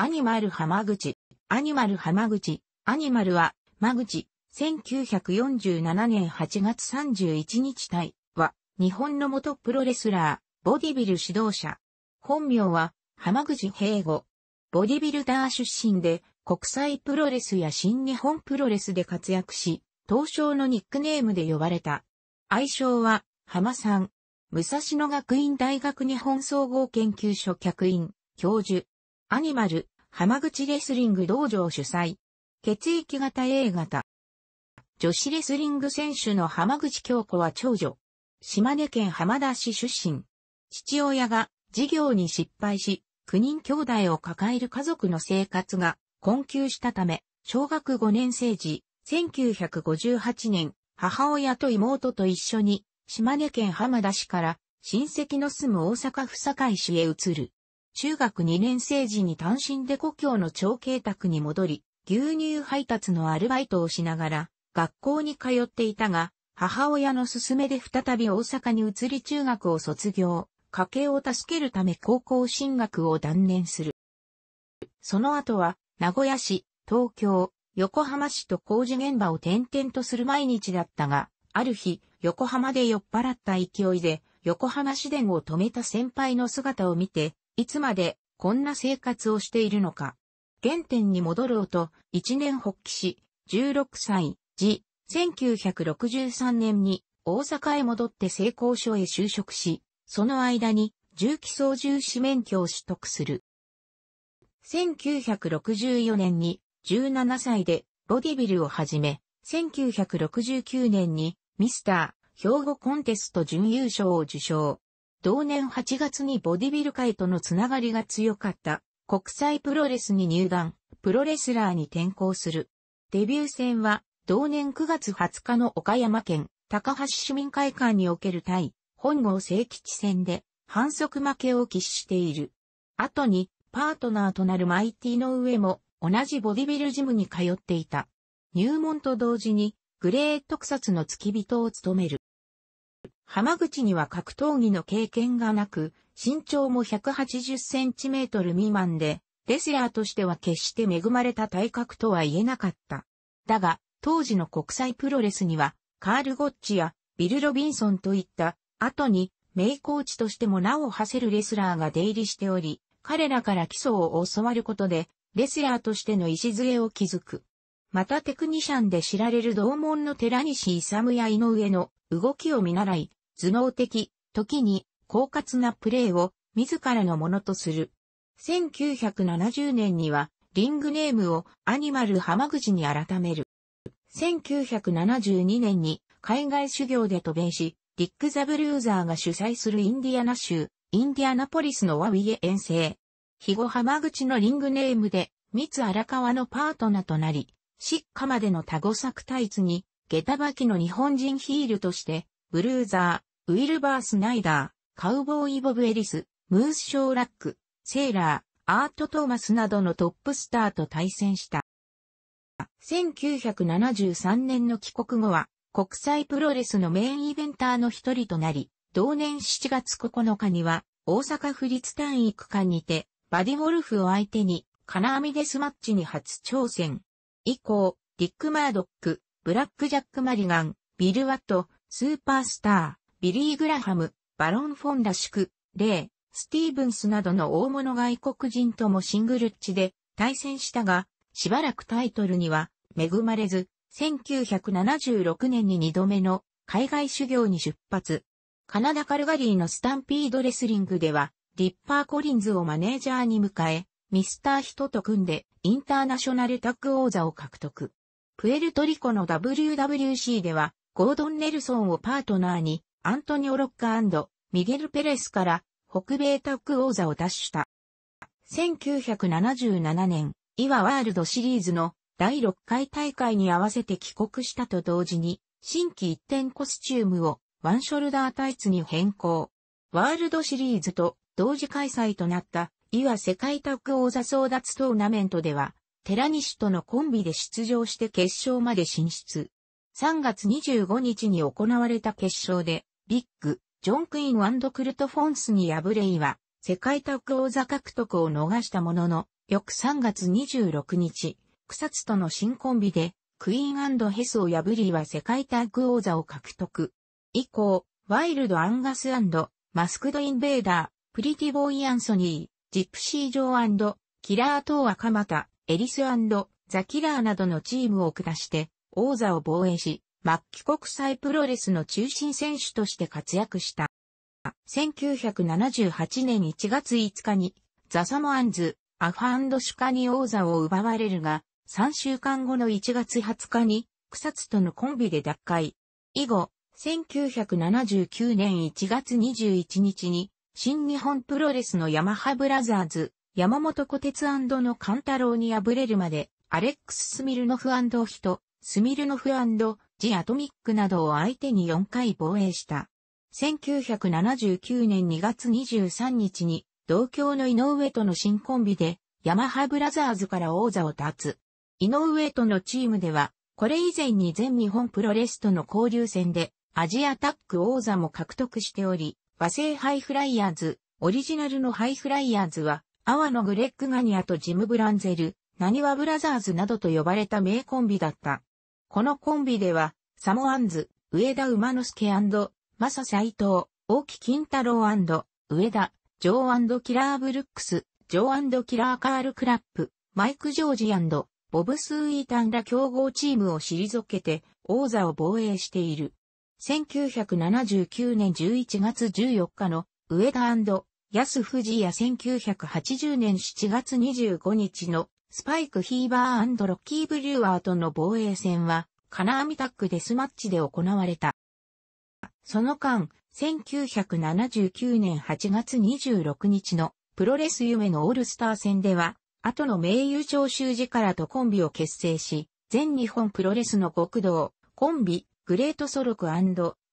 アニマル浜口。アニマル浜口。アニマルは、間口。1947年8月31日対は、日本の元プロレスラー、ボディビル指導者。本名は、浜口平吾。ボディビルダー出身で、国際プロレスや新日本プロレスで活躍し、東証のニックネームで呼ばれた。愛称は、浜さん。武蔵野学院大学日本総合研究所客員、教授。アニマル、浜口レスリング道場主催。血液型 A 型。女子レスリング選手の浜口京子は長女。島根県浜田市出身。父親が事業に失敗し、9人兄弟を抱える家族の生活が困窮したため、小学5年生時、1958年、母親と妹と一緒に、島根県浜田市から親戚の住む大阪府堺市へ移る。中学2年生時に単身で故郷の長慶宅に戻り、牛乳配達のアルバイトをしながら、学校に通っていたが、母親の勧めで再び大阪に移り中学を卒業、家計を助けるため高校進学を断念する。その後は、名古屋市、東京、横浜市と工事現場を転々とする毎日だったが、ある日、横浜で酔っ払った勢いで、横浜市電を止めた先輩の姿を見て、いつまでこんな生活をしているのか。原点に戻ろうと、一年発起し、16歳、時、1963年に大阪へ戻って成功所へ就職し、その間に重機操縦士免許を取得する。1964年に17歳でボディビルを始め、1969年にミスター兵庫コンテスト準優勝を受賞。同年8月にボディビル界とのつながりが強かった国際プロレスに入団、プロレスラーに転向する。デビュー戦は同年9月20日の岡山県高橋市民会館における対本郷正吉戦で反則負けを喫している。後にパートナーとなるマイティの上も同じボディビルジムに通っていた。入門と同時にグレート撮の付き人を務める。浜口には格闘技の経験がなく、身長も180センチメートル未満で、レスラーとしては決して恵まれた体格とは言えなかった。だが、当時の国際プロレスには、カール・ゴッチやビル・ロビンソンといった、後に名コーチとしても名を馳せるレスラーが出入りしており、彼らから基礎を教わることで、レスラーとしての礎を築く。またテクニシャンで知られる同門の寺西勇や井上の動きを見習い、頭脳的、時に、狡猾なプレーを自らのものとする。1970年には、リングネームをアニマル浜口に改める。1972年に海外修行で渡米し、ディック・ザ・ブルーザーが主催するインディアナ州、インディアナポリスのワィエ遠征。肥後浜口のリングネームで、三つ荒川のパートナーとなり、シッカまでの多語作タイツに、下駄履きの日本人ヒールとして、ブルーザー、ウィルバー・スナイダー、カウボーイ・ボブ・エリス、ムース・ショー・ラック、セーラー、アート・トーマスなどのトップスターと対戦した。1973年の帰国後は、国際プロレスのメインイベンターの一人となり、同年7月9日には、大阪府立単位区間にて、バディゴルフを相手に、金網デスマッチに初挑戦。以降、ディック・マードック、ブラック・ジャック・マリガン、ビル・ワット、スーパースター、ビリー・グラハム、バロン・フォンラュク、レイ、スティーブンスなどの大物外国人ともシングルッチで対戦したが、しばらくタイトルには恵まれず、1976年に2度目の海外修行に出発。カナダ・カルガリーのスタンピードレスリングでは、リッパー・コリンズをマネージャーに迎え、ミスター・ヒトと組んでインターナショナルタッグ王座を獲得。プエルトリコの WWC では、ゴードン・ネルソンをパートナーに、アントニオ・ロッカミゲル・ペレスから北米タック王座を奪取した。1977年、イワワールドシリーズの第6回大会に合わせて帰国したと同時に、新規一点コスチュームをワンショルダータイツに変更。ワールドシリーズと同時開催となったイワ世界タック王座争奪トーナメントでは、寺西とのコンビで出場して決勝まで進出。3月25日に行われた決勝で、ビッグ、ジョン・クイーンクルト・フォンスに敗れは、世界タッグ王座獲得を逃したものの、翌3月26日、草津との新コンビで、クイーンヘスを破りは世界タッグ王座を獲得。以降、ワイルド・アンガスマスクド・インベーダー、プリティボーイ・アンソニー、ジプシー・ジョーキラー・トー・アカマタ、エリスザ・キラーなどのチームを下して、王座を防衛し、末期国際プロレスの中心選手として活躍した。1978年1月5日に、ザサモアンズ、アファシュカに王座を奪われるが、3週間後の1月20日に、草津とのコンビで脱会。以後、1979年1月21日に、新日本プロレスのヤマハブラザーズ、山本小鉄のカンタロウに敗れるまで、アレックス・スミルノフヒト、スミルノフジ・アトミックなどを相手に4回防衛した。1979年2月23日に、同郷の井上との新コンビで、ヤマハブラザーズから王座を立つ。井上とのチームでは、これ以前に全日本プロレスとの交流戦で、アジアタック王座も獲得しており、和製ハイフライヤーズ、オリジナルのハイフライヤーズは、アワノ・グレッグガニアとジム・ブランゼル、ナニワブラザーズなどと呼ばれた名コンビだった。このコンビでは、サモアンズ、上田馬之助マサ斎藤、大木金太郎上田、ジョーキラーブルックス、ジョーキラーカールクラップ、マイク・ジョージボブ・スーイータンら競合チームを退けて王座を防衛している。1979年11月14日の上田安藤や1980年7月25日のスパイク・ヒーバーロッキー・ブリュワーとの防衛戦は、金網タックデスマッチで行われた。その間、1979年8月26日のプロレス夢のオールスター戦では、後の名優長州時からとコンビを結成し、全日本プロレスの極道、コンビ、グレートソロク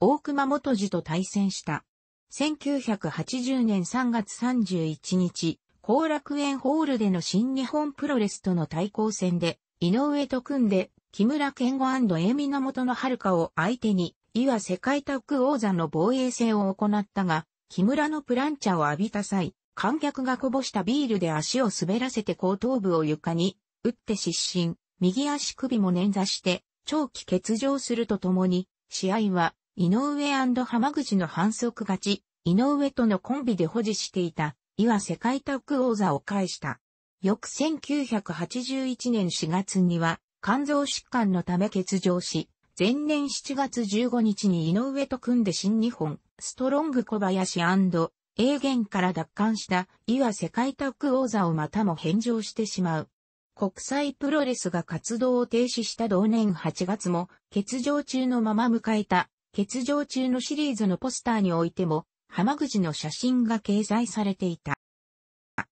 大熊元寺と対戦した。1980年3月31日、後楽園ホールでの新日本プロレスとの対抗戦で、井上と組んで、木村健吾江源の遥を相手に、いわ世界タッグ王座の防衛戦を行ったが、木村のプランチャを浴びた際、観客がこぼしたビールで足を滑らせて後頭部を床に、打って失神、右足首も捻挫して、長期欠場するとともに、試合は、井上浜口の反則勝ち、井上とのコンビで保持していた伊は世界タッグ王座を介した。翌1981年4月には、肝臓疾患のため欠場し、前年7月15日に井上と組んで新日本、ストロング小林永元から奪還した伊は世界タッグ王座をまたも返上してしまう。国際プロレスが活動を停止した同年8月も、欠場中のまま迎えた、欠場中のシリーズのポスターにおいても、浜口の写真が掲載されていた。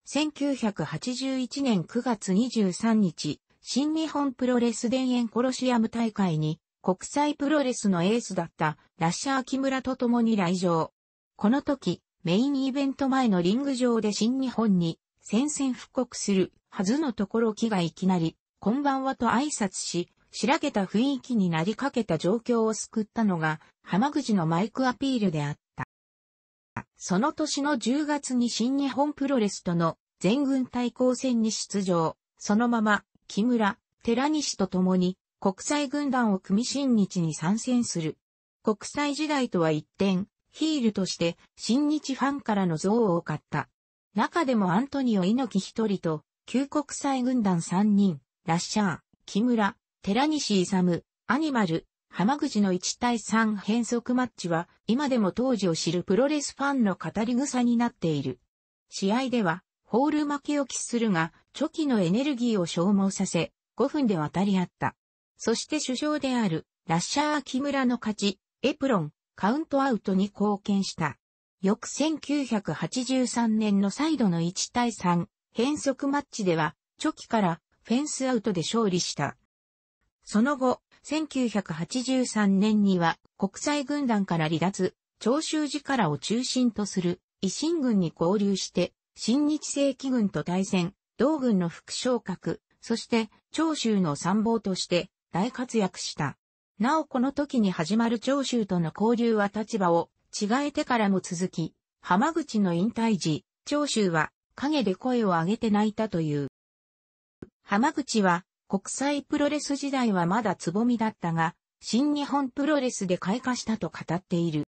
1981年9月23日、新日本プロレス田園コロシアム大会に国際プロレスのエースだったラッシャー木村と共に来場。この時、メインイベント前のリング上で新日本に宣戦布告するはずのところ木がいきなり、こんばんはと挨拶し、しらけた雰囲気になりかけた状況を救ったのが浜口のマイクアピールであった。その年の10月に新日本プロレスとの全軍対抗戦に出場、そのまま木村、寺西と共に国際軍団を組新日に参戦する。国際時代とは一転、ヒールとして新日ファンからの像を多かった。中でもアントニオ猪木一人と、旧国際軍団三人、ラッシャー、木村、寺西勇、アニマル、浜口の1対3変則マッチは、今でも当時を知るプロレスファンの語り草になっている。試合では、ホール負けを喫するが、チョキのエネルギーを消耗させ、5分で渡り合った。そして首相である、ラッシャー木村の勝ち、エプロン、カウントアウトに貢献した。翌1983年の再度の1対3、変則マッチでは、チョキからフェンスアウトで勝利した。その後、1983年には国際軍団から離脱、長州力を中心とする維新軍に合流して、新日正規軍と対戦、同軍の副将格、そして長州の参謀として大活躍した。なおこの時に始まる長州との交流は立場を違えてからも続き、浜口の引退時、長州は陰で声を上げて泣いたという。浜口は国際プロレス時代はまだつぼみだったが、新日本プロレスで開花したと語っている。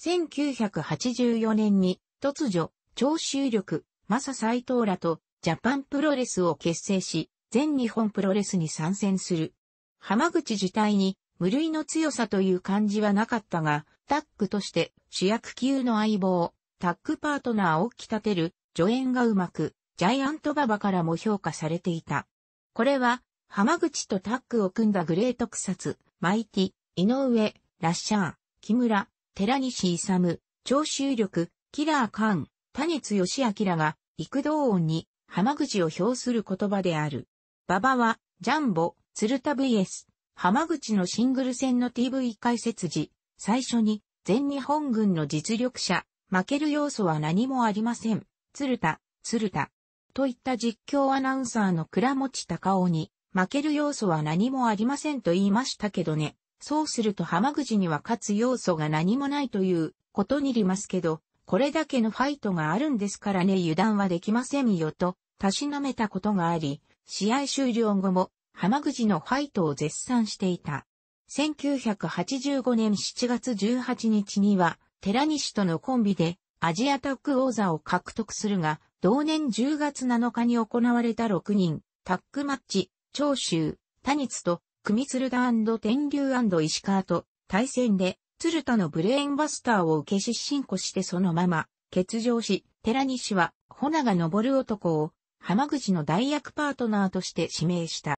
1984年に突如、長州力、マサ斎藤らとジャパンプロレスを結成し、全日本プロレスに参戦する。浜口自体に無類の強さという感じはなかったが、タッグとして主役級の相棒、タッグパートナーを引き立てる助演がうまく、ジャイアントババからも評価されていた。これは、浜口とタッグを組んだグレートサツ、マイティ、井上、ラッシャー、木村、寺西勇、長州力、キラーカン、谷津義明が、幾道音に、浜口を表する言葉である。馬場は、ジャンボ、鶴田 VS、浜口のシングル戦の TV 解説時、最初に、全日本軍の実力者、負ける要素は何もありません。鶴田、鶴田、といった実況アナウンサーの倉持隆夫に、負ける要素は何もありませんと言いましたけどね。そうすると浜口には勝つ要素が何もないということにりますけど、これだけのファイトがあるんですからね油断はできませんよと、たしなめたことがあり、試合終了後も浜口のファイトを絶賛していた。1985年7月18日には、寺西とのコンビで、アジアタック王座を獲得するが、同年10月7日に行われた6人、タックマッチ、長州、谷津と、組鶴田天竜石川と、対戦で、鶴田のブレーンバスターを受けし進行してそのまま、欠場し、寺西は、ホナが登る男を、浜口の代役パートナーとして指名した。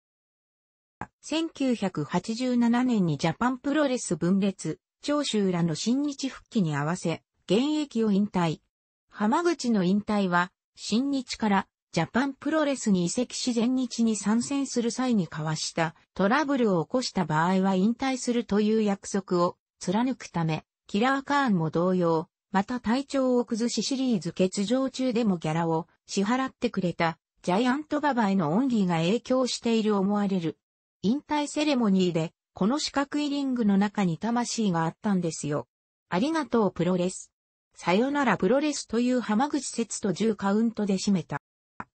1987年にジャパンプロレス分裂、長州らの新日復帰に合わせ、現役を引退。浜口の引退は、新日からジャパンプロレスに移籍し全日に参戦する際に交わしたトラブルを起こした場合は引退するという約束を貫くため、キラーカーンも同様、また体調を崩しシリーズ欠場中でもギャラを支払ってくれたジャイアントババへの恩義が影響している思われる。引退セレモニーで、この四角いリングの中に魂があったんですよ。ありがとうプロレス。さよならプロレスという浜口説と10カウントで締めた。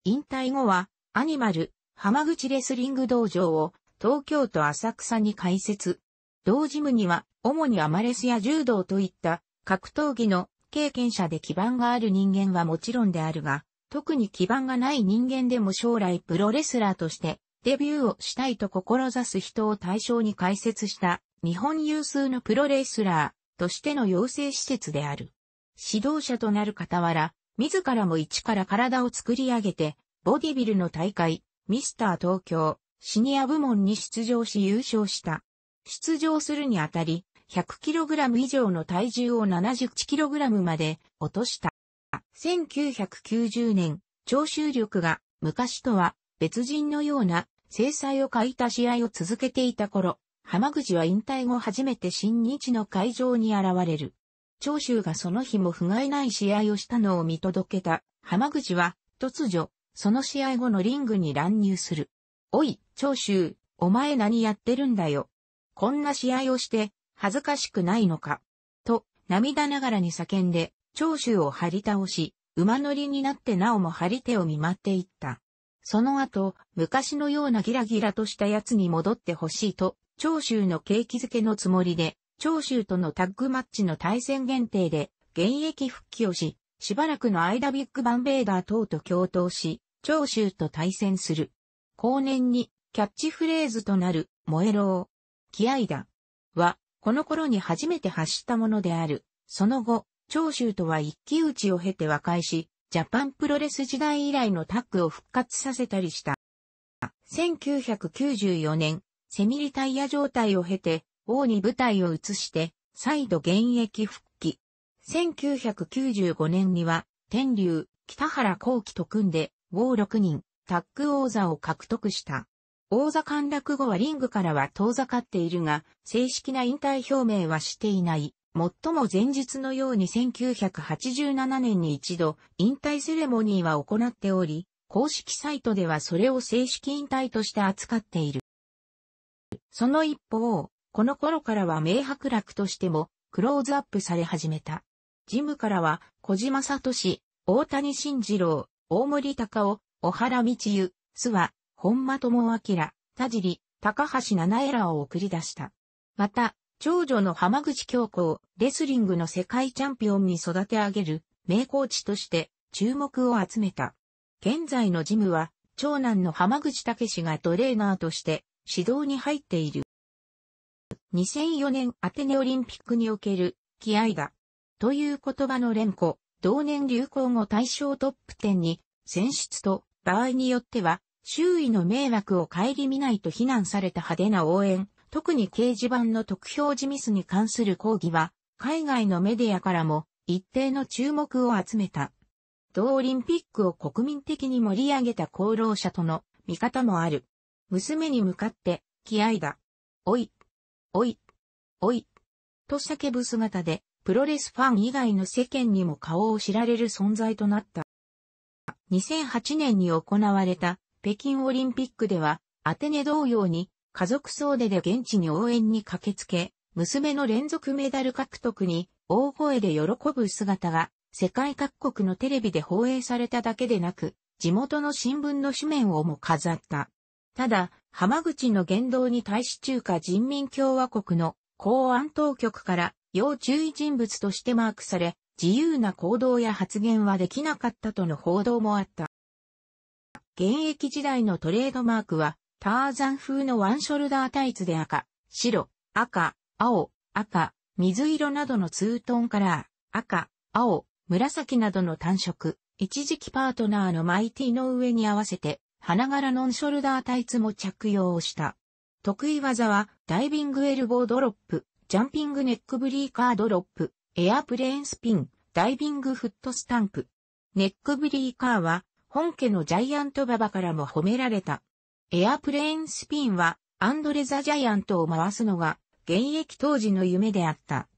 引退後は、アニマル、浜口レスリング道場を東京都浅草に開設。同ジムには、主にアマレスや柔道といった格闘技の経験者で基盤がある人間はもちろんであるが、特に基盤がない人間でも将来プロレスラーとしてデビューをしたいと志す人を対象に開設した日本有数のプロレスラーとしての養成施設である。指導者となる傍ら、自らも一から体を作り上げて、ボディビルの大会、ミスター東京、シニア部門に出場し優勝した。出場するにあたり、100kg 以上の体重を 71kg まで落とした。1990年、徴収力が昔とは別人のような制裁を欠いた試合を続けていた頃、浜口は引退後初めて新日の会場に現れる。長州がその日も不甲斐ない試合をしたのを見届けた浜口は突如、その試合後のリングに乱入する。おい、長州、お前何やってるんだよ。こんな試合をして、恥ずかしくないのか。と、涙ながらに叫んで、長州を張り倒し、馬乗りになってなおも張り手を見舞っていった。その後、昔のようなギラギラとした奴に戻ってほしいと、長州の景気づけのつもりで、長州とのタッグマッチの対戦限定で、現役復帰をし、しばらくの間ビッグバンベーダー等と共闘し、長州と対戦する。後年に、キャッチフレーズとなる、燃えろー。気合だ。は、この頃に初めて発したものである。その後、長州とは一騎打ちを経て和解し、ジャパンプロレス時代以来のタッグを復活させたりした。1994年、セミリタイヤ状態を経て、王に舞台を移して、再度現役復帰。1995年には、天竜、北原幸喜と組んで、王6人、タッグ王座を獲得した。王座陥落後はリングからは遠ざかっているが、正式な引退表明はしていない。最も前日のように1987年に一度、引退セレモニーは行っており、公式サイトではそれを正式引退として扱っている。その一方、この頃からは名白楽としてもクローズアップされ始めた。ジムからは小島聡、大谷慎次郎、大森隆夫、小原道湯、諏訪、本間智明、田尻、高橋七重らを送り出した。また、長女の浜口京子をレスリングの世界チャンピオンに育て上げる名コーチとして注目を集めた。現在のジムは長男の浜口武がトレーナーとして指導に入っている。2004年アテネオリンピックにおける、気合だ。という言葉の連呼、同年流行語対象トップ10に、選出と、場合によっては、周囲の迷惑を顧みないと非難された派手な応援、特に掲示板の得票時ミスに関する抗議は、海外のメディアからも一定の注目を集めた。同オリンピックを国民的に盛り上げた功労者との見方もある。娘に向かって、気合だ。おい、おい、おい、と叫ぶ姿で、プロレスファン以外の世間にも顔を知られる存在となった。2008年に行われた北京オリンピックでは、アテネ同様に家族総出で現地に応援に駆けつけ、娘の連続メダル獲得に大声で喜ぶ姿が世界各国のテレビで放映されただけでなく、地元の新聞の紙面をも飾った。ただ、浜口の言動に対し中華人民共和国の公安当局から要注意人物としてマークされ、自由な行動や発言はできなかったとの報道もあった。現役時代のトレードマークは、ターザン風のワンショルダータイツで赤、白、赤、青、赤、水色などのツートンカラー、赤、青、紫などの単色、一時期パートナーのマイティの上に合わせて、花柄ノンショルダータイツも着用した。得意技は、ダイビングエルボードロップ、ジャンピングネックブリーカードロップ、エアプレーンスピン、ダイビングフットスタンプ。ネックブリーカーは、本家のジャイアント馬場からも褒められた。エアプレーンスピンは、アンドレザ・ジャイアントを回すのが、現役当時の夢であった。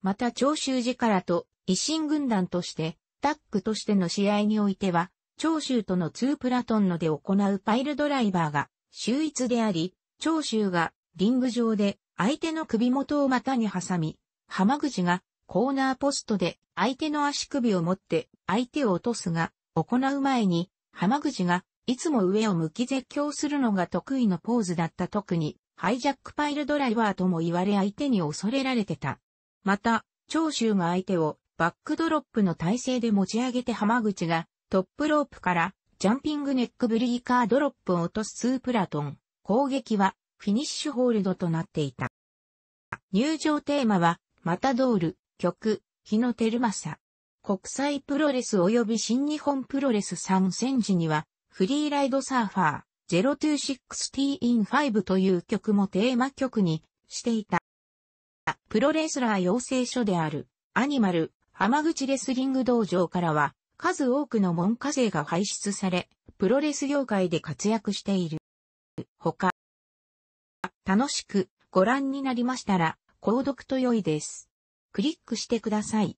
また長州寺からと、維新軍団として、タッグとしての試合においては、長州との2プラトンので行うパイルドライバーが秀逸であり、長州がリング上で相手の首元を股に挟み、浜口がコーナーポストで相手の足首を持って相手を落とすが、行う前に浜口がいつも上を向き絶叫するのが得意のポーズだった特にハイジャックパイルドライバーとも言われ相手に恐れられてた。また、長州が相手をバックドロップの体勢で持ち上げて浜口がトップロープからジャンピングネックブリーカードロップを落とすスープラトン。攻撃はフィニッシュホールドとなっていた。入場テーマはマタドール、曲、日ル照正。国際プロレス及び新日本プロレス参戦時にはフリーライドサーファー。0260 in 5という曲もテーマ曲にしていた。プロレスラー養成所であるアニマル浜口レスリング道場からは数多くの門下生が輩出され、プロレス業界で活躍している。他、楽しくご覧になりましたら、購読と良いです。クリックしてください。